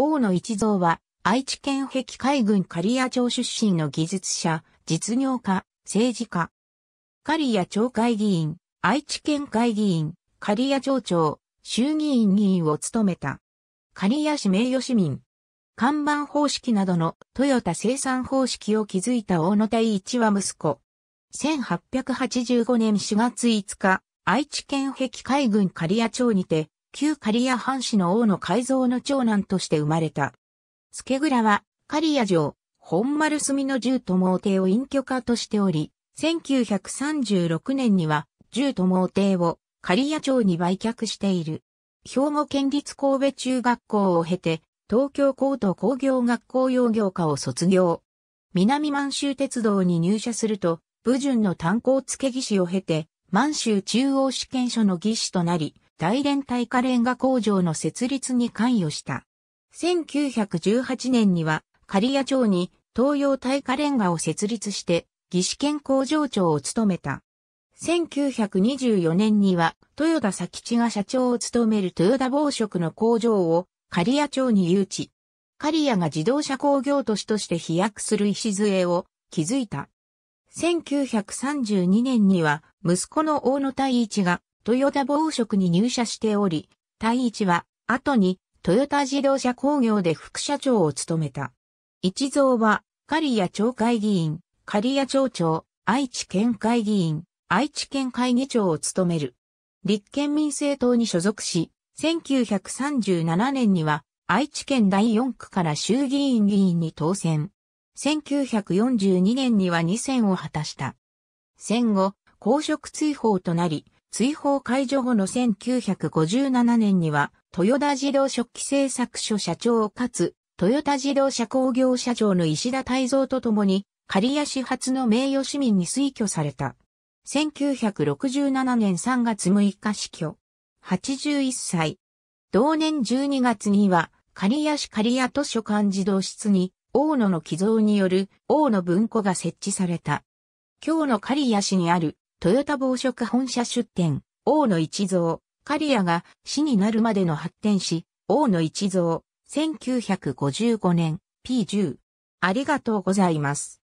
大野一蔵は、愛知県壁海軍刈谷町出身の技術者、実業家、政治家。刈谷町会議員、愛知県会議員、刈谷町長、衆議院議員を務めた。刈谷市名誉市民。看板方式などのトヨタ生産方式を築いた大野第一は息子。1885年4月5日、愛知県壁海軍刈谷町にて、旧刈谷藩士の王の改造の長男として生まれた。助倉は、刈谷城、本丸住の十友邸を隠居家としており、1936年には、十友邸を刈谷町に売却している。兵庫県立神戸中学校を経て、東京高等工業学校用業科を卒業。南満州鉄道に入社すると、武順の炭鉱付技師を経て、満州中央試験所の技師となり、大連耐火レンガ工場の設立に関与した。1918年には、刈谷町に東洋耐火レンガを設立して、義士県工場長を務めた。1924年には、豊田佐吉が社長を務める豊田防食の工場を、刈谷町に誘致。刈谷が自動車工業都市として飛躍する礎を築いた。1932年には、息子の大野大一が豊田防職に入社しており、対一は、後に、トヨタ自動車工業で副社長を務めた。一蔵は、刈谷町会議員、刈谷町長、愛知県会議員、愛知県会議長を務める。立憲民政党に所属し、1937年には、愛知県第4区から衆議院議員に当選。1942年には2選を果たした。戦後、公職追放となり、追放解除後の1957年には、豊田自動食器製作所社長かつ、豊田自動車工業社長の石田泰造と共に、刈谷市発の名誉市民に推挙された。1967年3月6日死去。81歳。同年12月には、刈谷市刈谷図書館児童室に、大野の寄贈による大野文庫が設置された。今日の刈谷市にあるトヨタ防食本社出店、大野一蔵、刈谷が死になるまでの発展し、大野一蔵、1955年、P10。ありがとうございます。